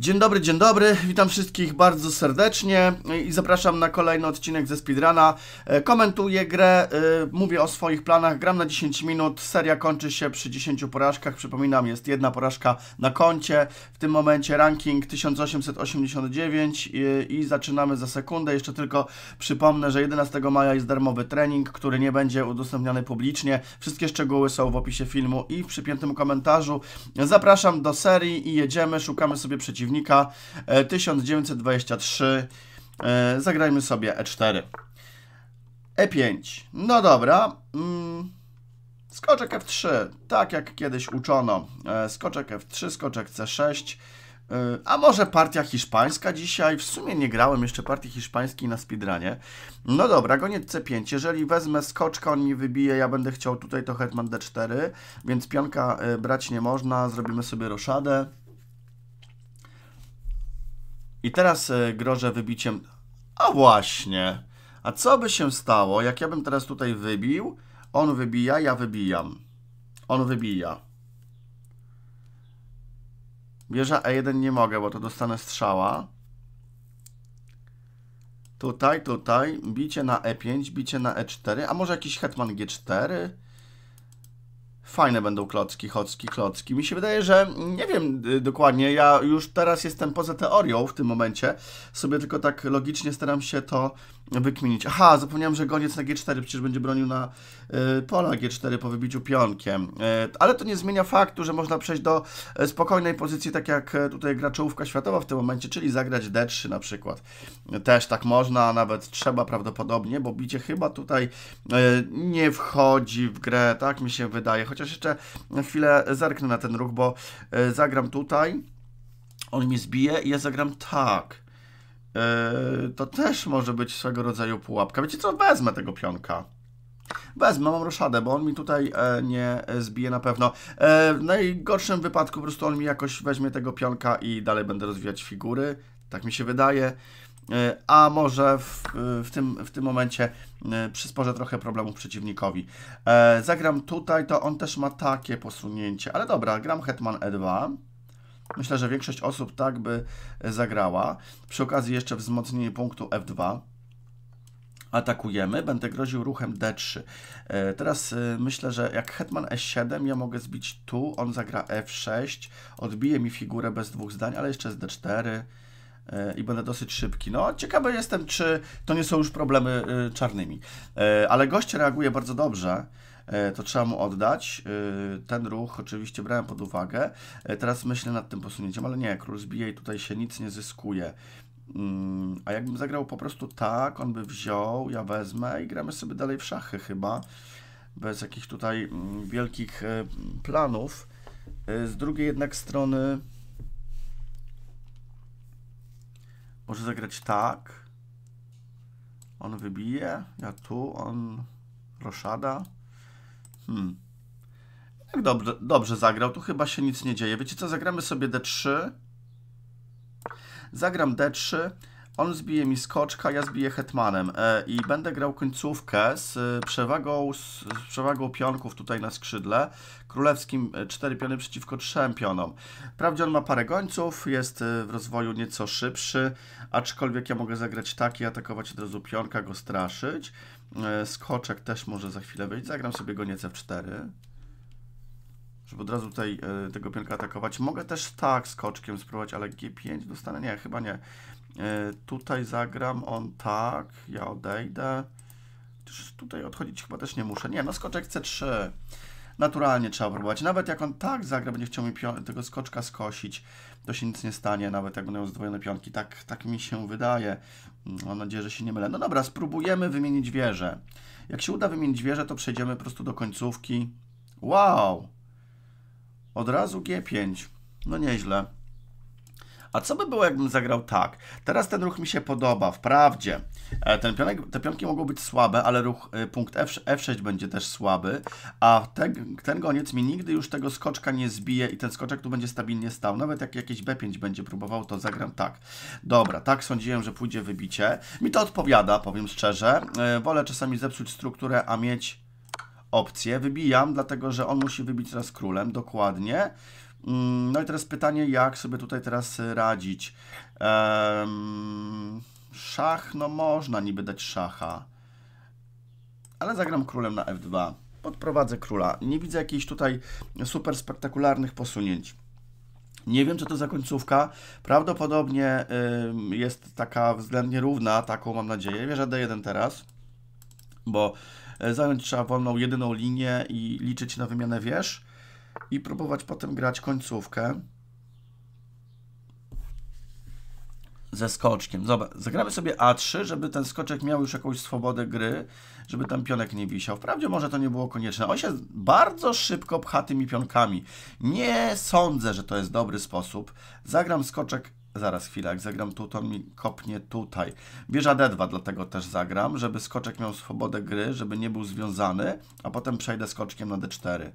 Dzień dobry, dzień dobry, witam wszystkich bardzo serdecznie i zapraszam na kolejny odcinek ze Speedruna. E, komentuję grę, e, mówię o swoich planach, gram na 10 minut, seria kończy się przy 10 porażkach, przypominam jest jedna porażka na koncie, w tym momencie ranking 1889 i, e, i zaczynamy za sekundę, jeszcze tylko przypomnę, że 11 maja jest darmowy trening, który nie będzie udostępniany publicznie, wszystkie szczegóły są w opisie filmu i w przypiętym komentarzu. Zapraszam do serii i jedziemy, szukamy sobie przeciwnika przeciwnika. 1923. E, e, zagrajmy sobie E4. E5. No dobra. Mm, skoczek F3. Tak jak kiedyś uczono. E, skoczek F3, skoczek C6. A może partia hiszpańska dzisiaj? W sumie nie grałem jeszcze partii hiszpańskiej na speedrunie. No dobra, goniec C5. Jeżeli wezmę skoczka, on mi wybije, ja będę chciał tutaj to hetman D4, więc pionka brać nie można. Zrobimy sobie roszadę. I teraz e, grożę wybiciem... A właśnie! A co by się stało, jak ja bym teraz tutaj wybił? On wybija, ja wybijam. On wybija. Wieża E1 nie mogę, bo to dostanę strzała. Tutaj, tutaj, bicie na E5, bicie na E4, a może jakiś hetman G4? Fajne będą klocki, chocki, klocki. Mi się wydaje, że nie wiem y, dokładnie, ja już teraz jestem poza teorią w tym momencie, sobie tylko tak logicznie staram się to wykminić. Aha, zapomniałem, że goniec na G4 przecież będzie bronił na y, pola G4 po wybiciu pionkiem. Y, ale to nie zmienia faktu, że można przejść do y, spokojnej pozycji, tak jak y, tutaj gra czołówka światowa w tym momencie, czyli zagrać D3 na przykład. Y, też tak można, a nawet trzeba prawdopodobnie, bo bicie chyba tutaj y, nie wchodzi w grę, tak mi się wydaje. Chociaż jeszcze chwilę zerknę na ten ruch, bo zagram tutaj, on mi zbije i ja zagram tak. Yy, to też może być swego rodzaju pułapka. Wiecie co, wezmę tego pionka. Wezmę, mam roszadę, bo on mi tutaj e, nie zbije na pewno. E, w najgorszym wypadku po prostu on mi jakoś weźmie tego pionka i dalej będę rozwijać figury. Tak mi się wydaje. E, a może w, w, tym, w tym momencie przysporzę trochę problemów przeciwnikowi. zagram tutaj, to on też ma takie posunięcie. Ale dobra, gram Hetman E2. Myślę, że większość osób tak by e, zagrała. Przy okazji jeszcze wzmocnienie punktu F2 atakujemy, będę groził ruchem D3. E, teraz e, myślę, że jak hetman E7, ja mogę zbić tu, on zagra F6, odbije mi figurę bez dwóch zdań, ale jeszcze z D4 i będę dosyć szybki. No, ciekawy jestem, czy to nie są już problemy czarnymi. Ale gość reaguje bardzo dobrze. E, to trzeba mu oddać. E, ten ruch oczywiście brałem pod uwagę. E, teraz myślę nad tym posunięciem, ale nie, król zbije i tutaj się nic nie zyskuje. Mm, a jakbym zagrał po prostu tak, on by wziął, ja wezmę i gramy sobie dalej w szachy chyba, bez jakichś tutaj mm, wielkich planów. Z drugiej jednak strony może zagrać tak. On wybije, ja tu, on roszada. Hmm. Jak dobrze, dobrze zagrał, tu chyba się nic nie dzieje. Wiecie co, zagramy sobie D3. Zagram D3 on zbije mi skoczka, ja zbiję hetmanem e, i będę grał końcówkę z e, przewagą, z przewagą pionków tutaj na skrzydle. Królewskim 4 e, piony przeciwko 3 pionom. Wprawdzie on ma parę gońców, jest e, w rozwoju nieco szybszy, aczkolwiek ja mogę zagrać tak i atakować od razu pionka, go straszyć. E, skoczek też może za chwilę wyjść. Zagram sobie go nieco w 4 żeby od razu tutaj tego pionka atakować. Mogę też tak skoczkiem spróbować, ale G5 dostanę? Nie, chyba nie. E, tutaj zagram, on tak, ja odejdę. tutaj odchodzić chyba też nie muszę. Nie, no skoczek C3. Naturalnie trzeba próbować. Nawet jak on tak zagra, będzie chciał mi tego skoczka skosić, to się nic nie stanie, nawet jak będą zdwojone pionki. Tak, tak mi się wydaje. Mm, mam nadzieję, że się nie mylę. No dobra, spróbujemy wymienić wieżę. Jak się uda wymienić wieżę, to przejdziemy po prostu do końcówki. Wow! Od razu G5. No nieźle. A co by było, jakbym zagrał tak? Teraz ten ruch mi się podoba, wprawdzie. E, ten pionek, te pionki mogą być słabe, ale ruch e, punkt F, F6 będzie też słaby, a ten, ten goniec mi nigdy już tego skoczka nie zbije i ten skoczek tu będzie stabilnie stał. Nawet jak jakieś B5 będzie próbował, to zagram tak. Dobra, tak sądziłem, że pójdzie wybicie. Mi to odpowiada, powiem szczerze. E, wolę czasami zepsuć strukturę, a mieć opcję. Wybijam, dlatego że on musi wybić teraz królem, dokładnie. Mm, no i teraz pytanie, jak sobie tutaj teraz radzić? Ehm, szach, no można niby dać szacha, ale zagram królem na f2. Podprowadzę króla. Nie widzę jakichś tutaj super spektakularnych posunięć. Nie wiem, czy to za końcówka. Prawdopodobnie jest taka względnie równa, taką mam nadzieję. Wierzę D1 teraz, bo e, zająć trzeba wolną jedyną linię i liczyć na wymianę wież i próbować potem grać końcówkę ze skoczkiem. Zobacz, zagramy sobie A3, żeby ten skoczek miał już jakąś swobodę gry, żeby tam pionek nie wisiał. Wprawdzie może to nie było konieczne. On się bardzo szybko pcha tymi pionkami. Nie sądzę, że to jest dobry sposób. Zagram skoczek zaraz chwilę, jak zagram tu, to mi kopnie tutaj. Wieża D2 dlatego też zagram, żeby skoczek miał swobodę gry, żeby nie był związany, a potem przejdę skoczkiem na D4.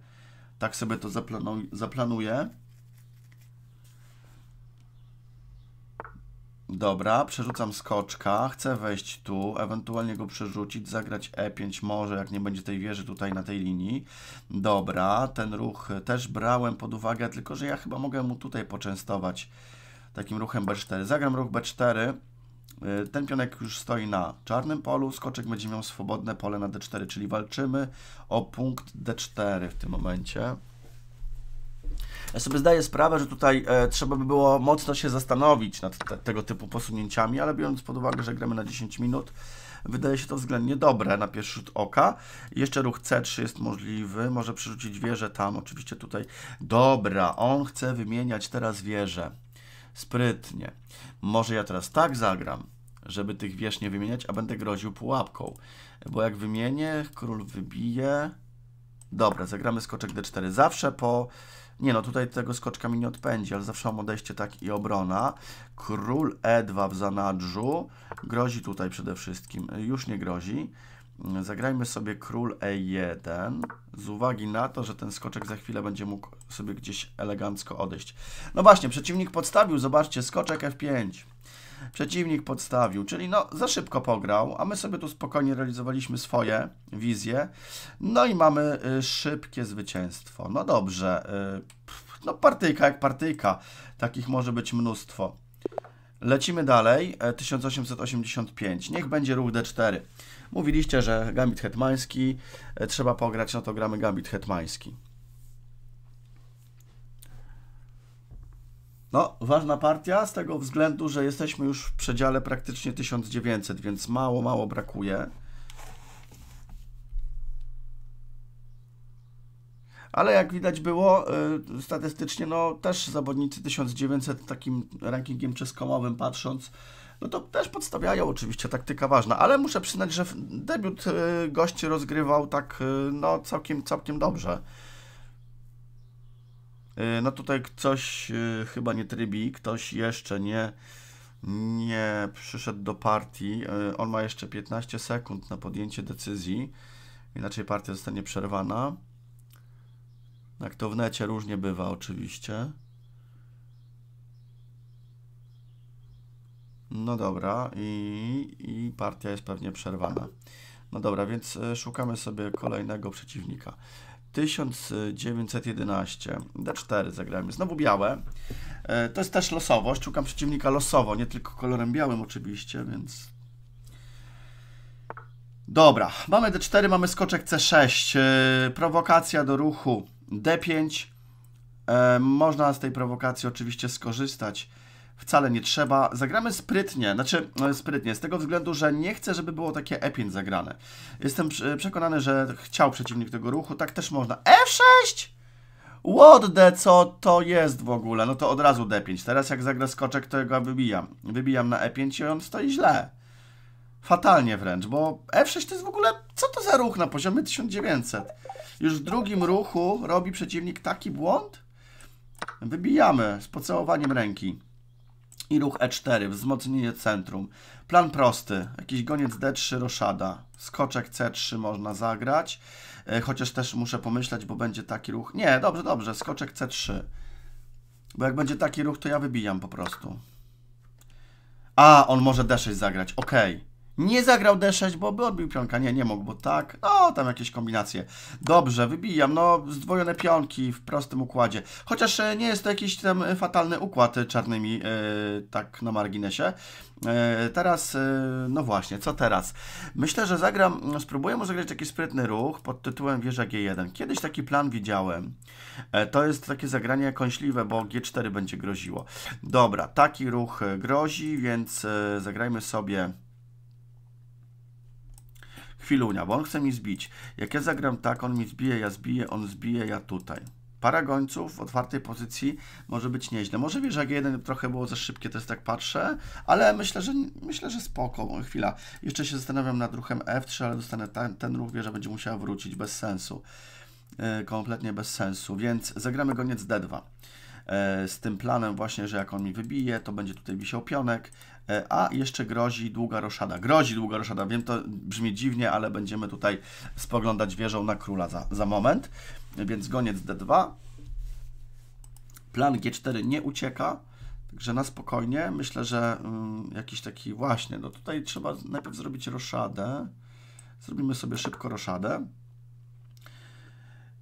Tak sobie to zaplanuję. Dobra, przerzucam skoczka, chcę wejść tu, ewentualnie go przerzucić, zagrać E5 może, jak nie będzie tej wieży tutaj na tej linii. Dobra, ten ruch też brałem pod uwagę, tylko że ja chyba mogę mu tutaj poczęstować takim ruchem B4. Zagram ruch B4, Y, ten pionek już stoi na czarnym polu, skoczek będzie miał swobodne pole na d4, czyli walczymy o punkt d4 w tym momencie. Ja sobie zdaję sprawę, że tutaj e, trzeba by było mocno się zastanowić nad te, tego typu posunięciami, ale biorąc pod uwagę, że gramy na 10 minut, wydaje się to względnie dobre na pierwszy rzut oka. Jeszcze ruch C3 jest możliwy, może przerzucić wieżę tam, oczywiście tutaj. Dobra, on chce wymieniać teraz wieżę. Sprytnie. Może ja teraz tak zagram, żeby tych wież nie wymieniać, a będę groził pułapką. Bo jak wymienię, król wybije. Dobra, zagramy skoczek d4. Zawsze po... Nie no, tutaj tego skoczka mi nie odpędzi, ale zawsze mam odejście tak i obrona. Król e2 w zanadrzu. Grozi tutaj przede wszystkim. Już nie grozi. Zagrajmy sobie król e1 z uwagi na to, że ten skoczek za chwilę będzie mógł sobie gdzieś elegancko odejść. No właśnie, przeciwnik podstawił, zobaczcie, skoczek f5. Przeciwnik podstawił, czyli no za szybko pograł, a my sobie tu spokojnie realizowaliśmy swoje wizje. No i mamy y, szybkie zwycięstwo. No dobrze, y, no partyjka jak partyjka, takich może być mnóstwo. Lecimy dalej, 1885, e, niech będzie ruch d4. Mówiliście, że gambit hetmański, e, trzeba pograć, no to gramy gambit hetmański. No, ważna partia z tego względu, że jesteśmy już w przedziale praktycznie 1900, więc mało, mało brakuje. ale jak widać było y, statystycznie, no też zawodnicy 1900 takim rankingiem czeskomowym patrząc, no to też podstawiają oczywiście, taktyka ważna, ale muszę przyznać, że debiut y, gości rozgrywał tak, y, no całkiem, całkiem dobrze. Y, no tutaj coś chyba nie trybi, ktoś jeszcze nie, nie przyszedł do partii. On ma jeszcze 15 sekund na podjęcie decyzji, inaczej partia zostanie przerwana. Jak to w necie różnie bywa oczywiście. No dobra, i, i partia jest pewnie przerwana. No dobra, więc e, szukamy sobie kolejnego przeciwnika. 1911, D4 zagrałem, znowu białe. E, to jest też losowość, szukam przeciwnika losowo, nie tylko kolorem białym oczywiście, więc... Dobra, mamy D4, mamy skoczek C6, e, prowokacja do ruchu D5. Można z tej prowokacji oczywiście skorzystać. Wcale nie trzeba. Zagramy sprytnie, znaczy no, sprytnie, z tego względu, że nie chcę, żeby było takie E5 zagrane. Jestem przekonany, że chciał przeciwnik tego ruchu, tak też można. F6! E What the, co to jest w ogóle? No to od razu D5. Teraz jak zagra skoczek, to ja go wybijam. Wybijam na E5 i on stoi źle. Fatalnie wręcz, bo F6 e to jest w ogóle, co to za ruch na poziomie 1900? Już w drugim ruchu robi przeciwnik taki błąd? Wybijamy z pocałowaniem ręki. I ruch E4, wzmocnienie centrum. Plan prosty, jakiś goniec D3, roszada. Skoczek C3 można zagrać, e, chociaż też muszę pomyśleć, bo będzie taki ruch. Nie, dobrze, dobrze, skoczek C3. Bo jak będzie taki ruch, to ja wybijam po prostu. A, on może D6 zagrać, okej. Okay. Nie zagrał D6, bo by odbił pionka. Nie, nie mógł, bo tak. No, tam jakieś kombinacje. Dobrze, wybijam. No, zdwojone pionki w prostym układzie. Chociaż e, nie jest to jakiś tam fatalny układ czarnymi, yy, tak na marginesie. Yy, teraz, yy, no właśnie, co teraz? Myślę, że zagram, no, spróbuję mu zagrać taki sprytny ruch pod tytułem wieża G1. Kiedyś taki plan widziałem. to jest takie zagranie kąśliwe, bo G4 będzie groziło. Dobra, taki ruch grozi, więc zagrajmy sobie chwilunia, bo on chce mi zbić. Jak ja zagram tak, on mi zbije, ja zbiję, on zbije, ja tutaj. Para gońców w otwartej pozycji może być nieźle. Może wieża jak jeden trochę było za szybkie, to jest tak patrzę, ale myślę, że myślę, że spoko. chwila. Jeszcze się zastanawiam nad ruchem F3, ale dostanę ten, ten ruch, że będzie musiała wrócić, bez sensu. Yy, kompletnie bez sensu, więc zagramy goniec D2. E, z tym planem właśnie, że jak on mi wybije, to będzie tutaj wisiał pionek, e, a jeszcze grozi długa roszada. Grozi długa roszada, wiem, to brzmi dziwnie, ale będziemy tutaj spoglądać wieżą na króla za, za moment. Więc goniec d2. Plan g4 nie ucieka, Także na spokojnie, myślę, że mm, jakiś taki właśnie, no tutaj trzeba najpierw zrobić roszadę. Zrobimy sobie szybko roszadę.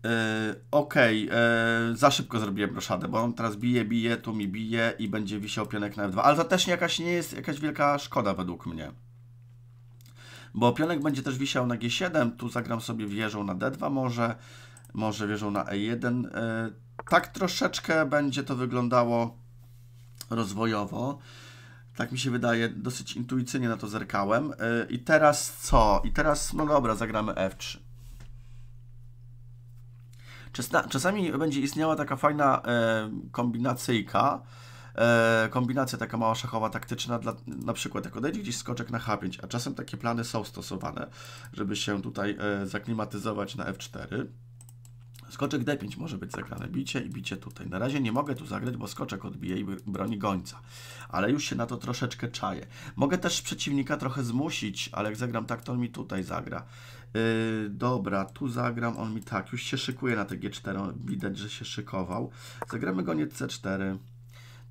E, okej, okay, e, za szybko zrobiłem roszadę, bo on teraz bije, bije, tu mi bije i będzie wisiał pionek na F2. Ale to też jakaś nie jest jakaś wielka szkoda według mnie. Bo pionek będzie też wisiał na G7, tu zagram sobie wieżą na D2 może, może wieżą na E1. E, tak troszeczkę będzie to wyglądało rozwojowo. Tak mi się wydaje, dosyć intuicyjnie na to zerkałem. I teraz co? I teraz, no dobra, zagramy F3. Czasami będzie istniała taka fajna e, kombinacyjka, e, kombinacja taka mała szachowa, taktyczna, dla, na przykład jak odejdzie gdzieś skoczek na H5, a czasem takie plany są stosowane, żeby się tutaj e, zaklimatyzować na F4. Skoczek D5 może być zagrane, bicie i bicie tutaj. Na razie nie mogę tu zagrać, bo skoczek odbije i broni gońca, ale już się na to troszeczkę czaję. Mogę też przeciwnika trochę zmusić, ale jak zagram tak, to on mi tutaj zagra. Y, dobra, tu zagram, on mi tak, już się szykuje na te G4, widać, że się szykował. Zagramy nie C4.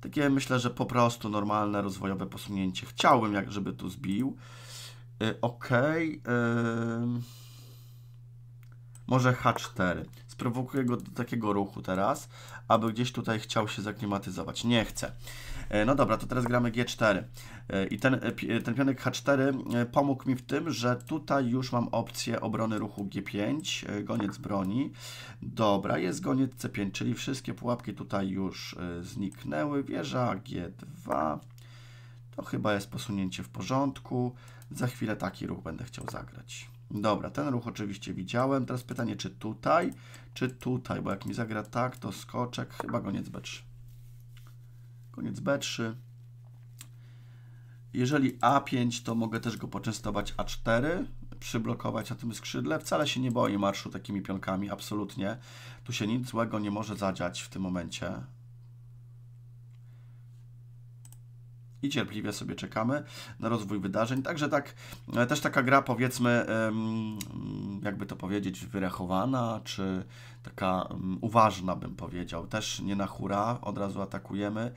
Takie myślę, że po prostu normalne rozwojowe posunięcie. Chciałbym, jak żeby tu zbił. Yy, Yy może H4. Sprowokuję go do takiego ruchu teraz, aby gdzieś tutaj chciał się zaklimatyzować. Nie chce. E, no dobra, to teraz gramy G4. E, I ten, e, ten pionek H4 pomógł mi w tym, że tutaj już mam opcję obrony ruchu G5, goniec broni. Dobra, jest goniec C5, czyli wszystkie pułapki tutaj już zniknęły. Wieża G2. To chyba jest posunięcie w porządku. Za chwilę taki ruch będę chciał zagrać. Dobra, ten ruch oczywiście widziałem. Teraz pytanie, czy tutaj, czy tutaj, bo jak mi zagra tak, to skoczek, chyba koniec B3. Koniec B3. Jeżeli A5, to mogę też go poczęstować A4, przyblokować na tym skrzydle. Wcale się nie boi marszu takimi pionkami, absolutnie. Tu się nic złego nie może zadziać w tym momencie. i cierpliwie sobie czekamy na rozwój wydarzeń. Także tak, e, też taka gra powiedzmy, jakby to powiedzieć, wyrachowana, czy taka uważna bym powiedział. Też nie na hura, od razu atakujemy.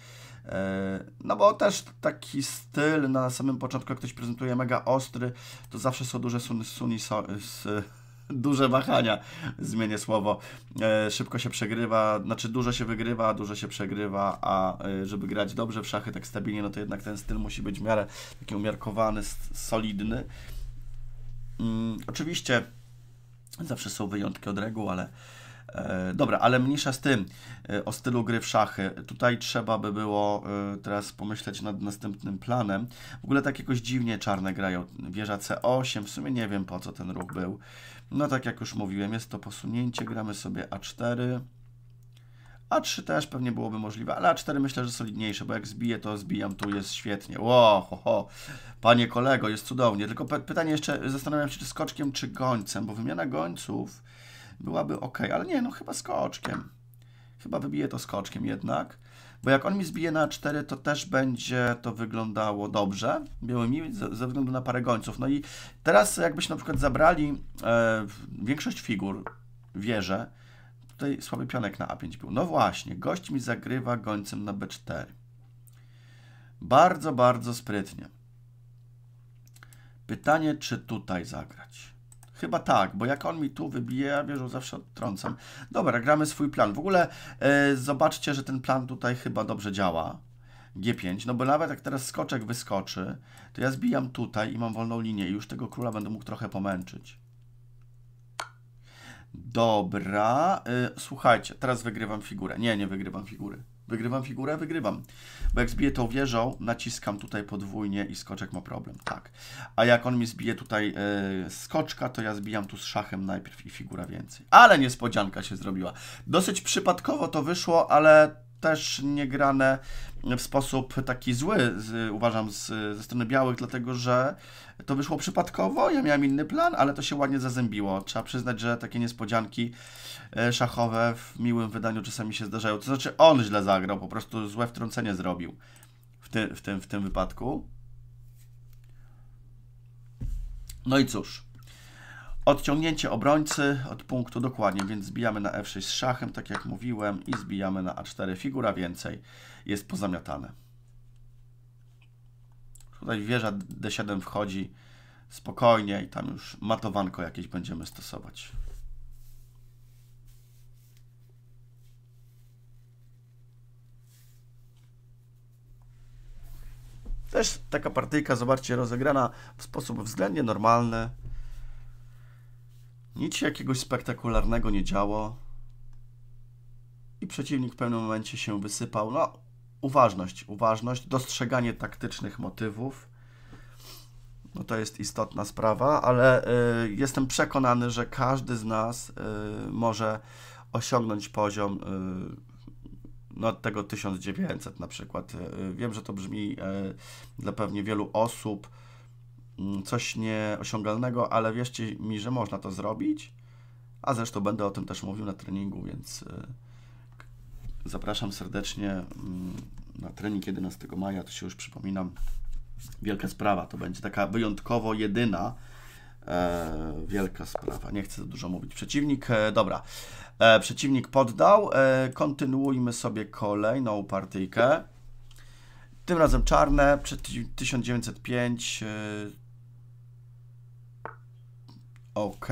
E, no bo też taki styl na samym początku, jak ktoś prezentuje mega ostry, to zawsze są duże suny, duże wahania, zmienię słowo. E, szybko się przegrywa, znaczy dużo się wygrywa, dużo się przegrywa, a e, żeby grać dobrze w szachy tak stabilnie, no to jednak ten styl musi być w miarę taki umiarkowany, solidny. Mm, oczywiście zawsze są wyjątki od reguł, ale E, dobra, ale mniejsza z tym, e, o stylu gry w szachy. Tutaj trzeba by było e, teraz pomyśleć nad następnym planem. W ogóle tak jakoś dziwnie czarne grają. Wieża C8, w sumie nie wiem po co ten ruch był. No tak jak już mówiłem, jest to posunięcie, gramy sobie A4. A3 też pewnie byłoby możliwe, ale A4 myślę, że solidniejsze, bo jak zbiję, to zbijam tu, jest świetnie. Ło, ho, ho. Panie kolego, jest cudownie. Tylko pytanie jeszcze, zastanawiam się, czy skoczkiem, czy gońcem, bo wymiana gońców byłaby ok, ale nie, no chyba skoczkiem. Chyba wybije to skoczkiem jednak, bo jak on mi zbije na 4, to też będzie to wyglądało dobrze, białymi, ze, ze względu na parę gońców. No i teraz jakbyśmy na przykład zabrali e, większość figur, wieżę, tutaj słaby pionek na A5 był. No właśnie, gość mi zagrywa gońcem na B4. Bardzo, bardzo sprytnie. Pytanie, czy tutaj zagrać? Chyba tak, bo jak on mi tu wybije, ja wierzę, zawsze odtrącam. Dobra, gramy swój plan. W ogóle e, zobaczcie, że ten plan tutaj chyba dobrze działa. G5, no bo nawet jak teraz skoczek wyskoczy, to ja zbijam tutaj i mam wolną linię i już tego króla będę mógł trochę pomęczyć. Dobra, e, słuchajcie, teraz wygrywam figurę. Nie, nie wygrywam figury. Wygrywam figurę? Wygrywam. Bo jak zbiję tą wieżą, naciskam tutaj podwójnie i skoczek ma problem. Tak. A jak on mi zbije tutaj yy, skoczka, to ja zbijam tu z szachem najpierw i figura więcej. Ale niespodzianka się zrobiła. Dosyć przypadkowo to wyszło, ale też niegrane w sposób taki zły, z, uważam, z, ze strony białych, dlatego że to wyszło przypadkowo, ja miałem inny plan, ale to się ładnie zazębiło. Trzeba przyznać, że takie niespodzianki e, szachowe w miłym wydaniu czasami się zdarzają. To znaczy on źle zagrał, po prostu złe wtrącenie zrobił w, ty, w, tym, w tym wypadku. No i cóż. Odciągnięcie obrońcy od punktu dokładnie, więc zbijamy na f6 z szachem, tak jak mówiłem, i zbijamy na a4. Figura więcej jest pozamiatane. Tutaj wieża d7 wchodzi spokojnie i tam już matowanko jakieś będziemy stosować. Też taka partyjka, zobaczcie, rozegrana w sposób względnie normalny. Nic się jakiegoś spektakularnego nie działo. I przeciwnik w pewnym momencie się wysypał. No, uważność, uważność, dostrzeganie taktycznych motywów. No to jest istotna sprawa, ale y, jestem przekonany, że każdy z nas y, może osiągnąć poziom y, no, tego 1900 na przykład. Y, wiem, że to brzmi y, dla pewnie wielu osób Mm, coś nieosiągalnego, ale wierzcie mi, że można to zrobić. A zresztą będę o tym też mówił na treningu, więc y, zapraszam serdecznie mm, na trening 11 maja, to się już przypominam. Wielka sprawa, to będzie taka wyjątkowo jedyna e, wielka sprawa. Nie chcę za dużo mówić. Przeciwnik, e, dobra, e, przeciwnik poddał. E, kontynuujmy sobie kolejną partyjkę. Tym razem czarne, 1905, Ok.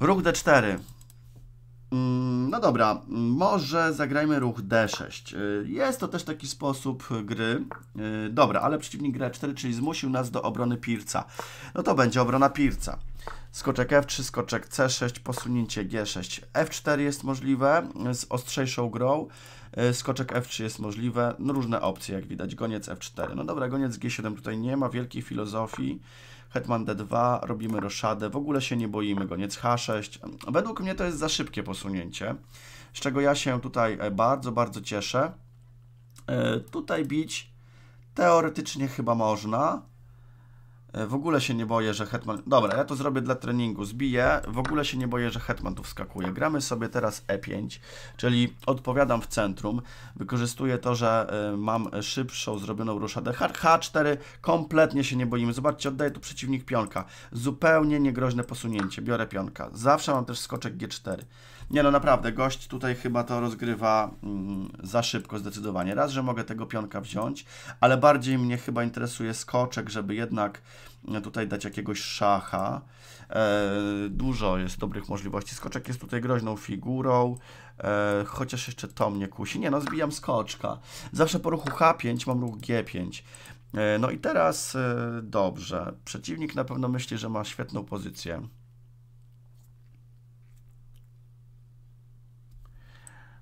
Ruch D4. Mm, no dobra, może zagrajmy ruch D6. Y, jest to też taki sposób gry. Y, dobra, ale przeciwnik gra 4, czyli zmusił nas do obrony pirca. No to będzie obrona pirca. Skoczek F3, skoczek C6, posunięcie G6. F4 jest możliwe z ostrzejszą grą. Y, skoczek F3 jest możliwe. No różne opcje, jak widać. Goniec F4. No dobra, goniec G7 tutaj nie ma wielkiej filozofii. Hetman D2, robimy roszadę, w ogóle się nie boimy, goniec H6. Według mnie to jest za szybkie posunięcie, z czego ja się tutaj e, bardzo, bardzo cieszę. E, tutaj bić teoretycznie chyba można, E, w ogóle się nie boję, że Hetman... Dobra, ja to zrobię dla treningu. Zbiję. W ogóle się nie boję, że Hetman tu wskakuje. Gramy sobie teraz E5, czyli odpowiadam w centrum. Wykorzystuję to, że e, mam szybszą zrobioną ruszadę. H4 kompletnie się nie boimy. Zobaczcie, oddaję tu przeciwnik pionka. Zupełnie niegroźne posunięcie. Biorę pionka. Zawsze mam też skoczek G4. Nie no, naprawdę, gość tutaj chyba to rozgrywa mm, za szybko zdecydowanie. Raz, że mogę tego pionka wziąć, ale bardziej mnie chyba interesuje skoczek, żeby jednak mm, tutaj dać jakiegoś szacha. E, dużo jest dobrych możliwości. Skoczek jest tutaj groźną figurą, e, chociaż jeszcze to mnie kusi. Nie no, zbijam skoczka. Zawsze po ruchu H5 mam ruch G5. E, no i teraz e, dobrze. Przeciwnik na pewno myśli, że ma świetną pozycję.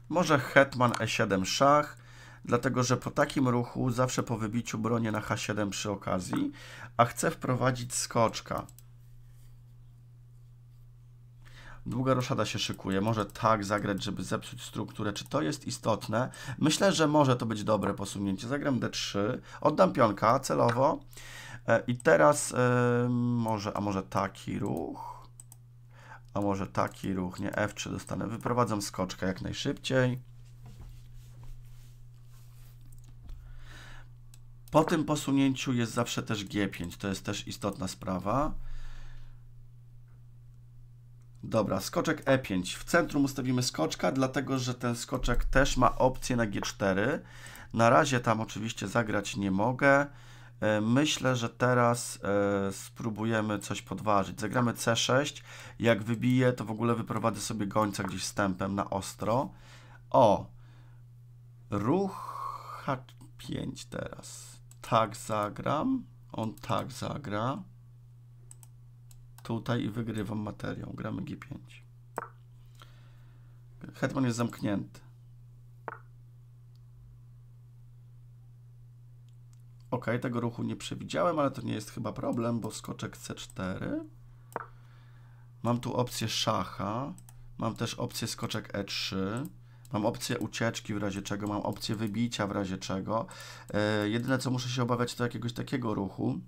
Może hetman e7 szach, dlatego że po takim ruchu zawsze po wybiciu bronię na h7 przy okazji, a chcę wprowadzić skoczka. Długa roszada się szykuje. Może tak zagrać, żeby zepsuć strukturę. Czy to jest istotne? Myślę, że może to być dobre posunięcie. Zagram d3, oddam pionka celowo e, i teraz yy, może, a może taki ruch? a może taki ruch, nie F3 dostanę. Wyprowadzam skoczkę jak najszybciej. Po tym posunięciu jest zawsze też G5, to jest też istotna sprawa. Dobra, skoczek E5. W centrum ustawimy skoczka, dlatego że ten skoczek też ma opcję na G4. Na razie tam oczywiście zagrać nie mogę. E, myślę, że teraz e, spróbujemy coś podważyć. Zagramy C6. Jak wybiję, to w ogóle wyprowadzę sobie gońca gdzieś wstępem na ostro. O! Ruch H5 teraz. Tak zagram. On tak zagra. Tutaj i wygrywam materią. Gramy G5. Hetman jest zamknięty. Ok, tego ruchu nie przewidziałem, ale to nie jest chyba problem, bo skoczek C4. Mam tu opcję szacha. Mam też opcję skoczek E3. Mam opcję ucieczki w razie czego, mam opcję wybicia w razie czego. E, jedyne co muszę się obawiać to jakiegoś takiego ruchu,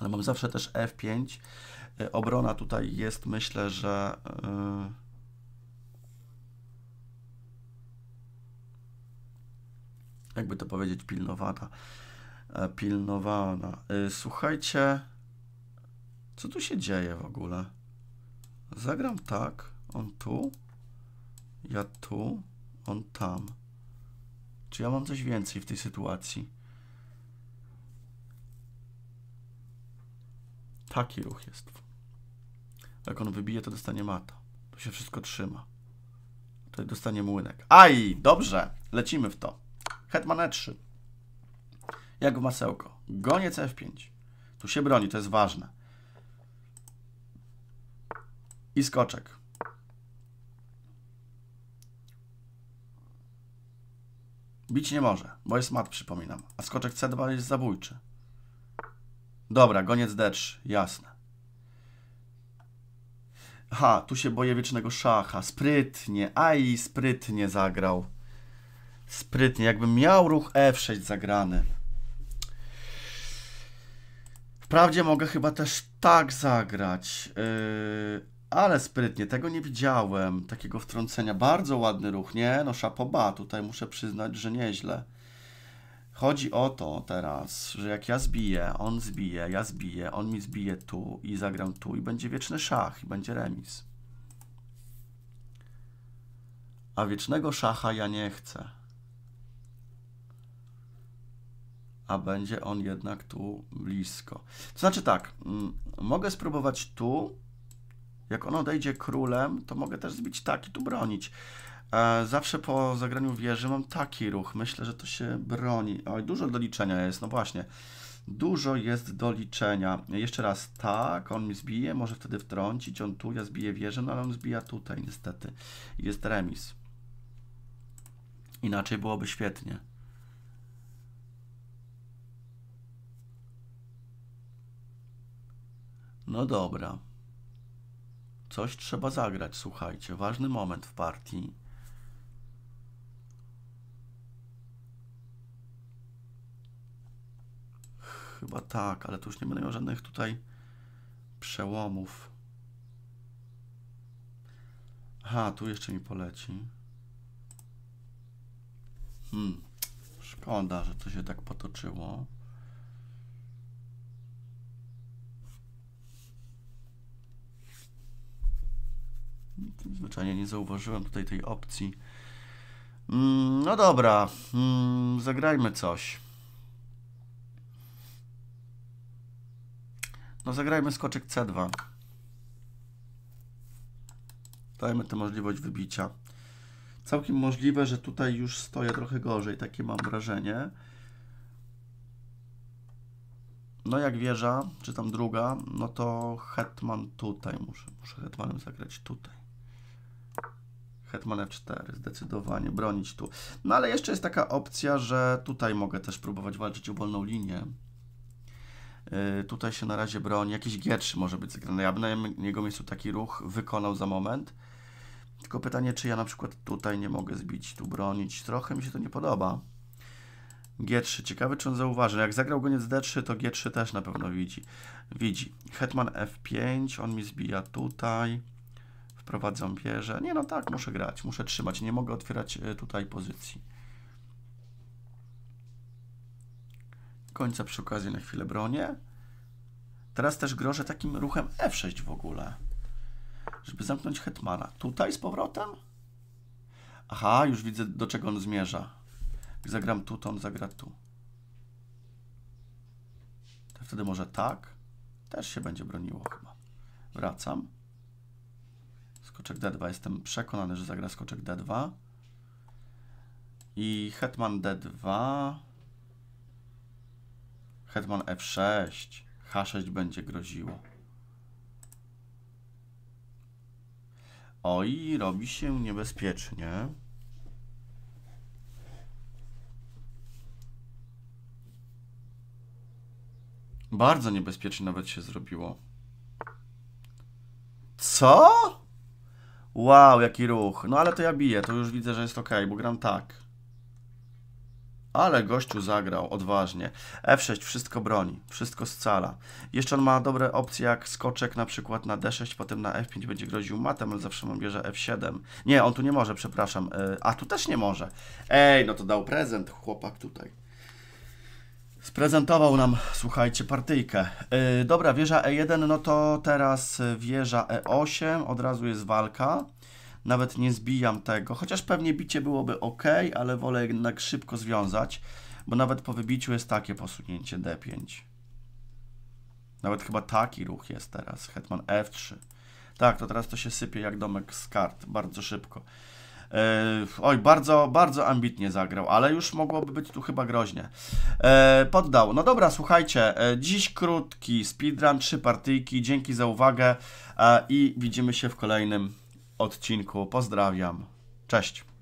ale mam zawsze też F5. E, obrona tutaj jest myślę, że... E, jakby to powiedzieć, pilnowana. E, pilnowana. E, słuchajcie, co tu się dzieje w ogóle? Zagram tak, on tu, ja tu, on tam. Czy ja mam coś więcej w tej sytuacji? Taki ruch jest. Jak on wybije, to dostanie mata. Tu się wszystko trzyma. Tutaj dostanie młynek. Aj, dobrze, lecimy w to. Hetman E3 jak w masełko. Goniec F5. Tu się broni, to jest ważne. I skoczek. Bić nie może, bo jest mat, przypominam. A skoczek C2 jest zabójczy. Dobra, goniec D3, jasne. Ha, tu się boję wiecznego szacha. Sprytnie, aj, sprytnie zagrał. Sprytnie, jakby miał ruch F6 zagrany. Wprawdzie mogę chyba też tak zagrać, yy, ale sprytnie, tego nie widziałem, takiego wtrącenia. Bardzo ładny ruch, nie? No szapoba, tutaj muszę przyznać, że nieźle. Chodzi o to teraz, że jak ja zbiję, on zbije, ja zbiję, on mi zbije tu i zagram tu i będzie wieczny szach i będzie remis. A wiecznego szacha ja nie chcę. a będzie on jednak tu blisko. To znaczy tak, mm, mogę spróbować tu, jak on odejdzie królem, to mogę też zbić tak i tu bronić. E, zawsze po zagraniu wieży mam taki ruch. Myślę, że to się broni. Oj, dużo do liczenia jest, no właśnie. Dużo jest do liczenia. Jeszcze raz tak, on mi zbije, może wtedy wtrącić, on tu, ja zbiję wieżę, no ale on zbija tutaj niestety. Jest remis. Inaczej byłoby świetnie. No dobra. Coś trzeba zagrać, słuchajcie. Ważny moment w partii. Chyba tak, ale tu już nie będę miał żadnych tutaj przełomów. Aha, tu jeszcze mi poleci. Hmm. Szkoda, że to się tak potoczyło. Zwyczajnie nie zauważyłem tutaj tej opcji. Mm, no dobra, mm, zagrajmy coś. No zagrajmy skoczek C2. Dajmy tę możliwość wybicia. Całkiem możliwe, że tutaj już stoję trochę gorzej, takie mam wrażenie. No jak wieża, czy tam druga, no to hetman tutaj muszę, muszę hetmanem zagrać tutaj. Hetman F4, zdecydowanie, bronić tu. No ale jeszcze jest taka opcja, że tutaj mogę też próbować walczyć o wolną linię. Yy, tutaj się na razie broni. Jakiś G3 może być zagrany. Ja bym na jego miejscu taki ruch wykonał za moment. Tylko pytanie, czy ja na przykład tutaj nie mogę zbić, tu bronić. Trochę mi się to nie podoba. G3. Ciekawy, czy on zauważy. No jak zagrał goniec D3, to G3 też na pewno widzi. Widzi. Hetman F5, on mi zbija tutaj prowadzą je, że nie no tak, muszę grać, muszę trzymać, nie mogę otwierać e, tutaj pozycji. Końca przy okazji na chwilę bronię. Teraz też grożę takim ruchem F6 w ogóle, żeby zamknąć hetmana. Tutaj z powrotem? Aha, już widzę do czego on zmierza. Zagram tu, to on zagra tu. To wtedy może tak? Też się będzie broniło chyba. Wracam. Skoczek D2. Jestem przekonany, że zagra skoczek D2. I hetman D2. Hetman F6. H6 będzie groziło. Oj, robi się niebezpiecznie. Bardzo niebezpiecznie nawet się zrobiło. Co? Wow, jaki ruch. No ale to ja biję, to już widzę, że jest ok, bo gram tak. Ale gościu zagrał odważnie. F6 wszystko broni, wszystko scala. Jeszcze on ma dobre opcje jak skoczek na przykład na D6, potem na F5 będzie groził matem, ale zawsze mam bierze F7. Nie, on tu nie może, przepraszam. Y, a tu też nie może. Ej, no to dał prezent chłopak tutaj. Sprezentował nam, słuchajcie, partyjkę. Yy, dobra, wieża E1, no to teraz wieża E8, od razu jest walka. Nawet nie zbijam tego, chociaż pewnie bicie byłoby ok, ale wolę jednak szybko związać, bo nawet po wybiciu jest takie posunięcie D5. Nawet chyba taki ruch jest teraz, hetman F3. Tak, to teraz to się sypie jak domek z kart, bardzo szybko. E, oj, bardzo, bardzo ambitnie zagrał, ale już mogłoby być tu chyba groźnie. E, poddał. No dobra, słuchajcie, e, dziś krótki speedrun, trzy partyjki. Dzięki za uwagę i widzimy się w kolejnym odcinku. Pozdrawiam. Cześć.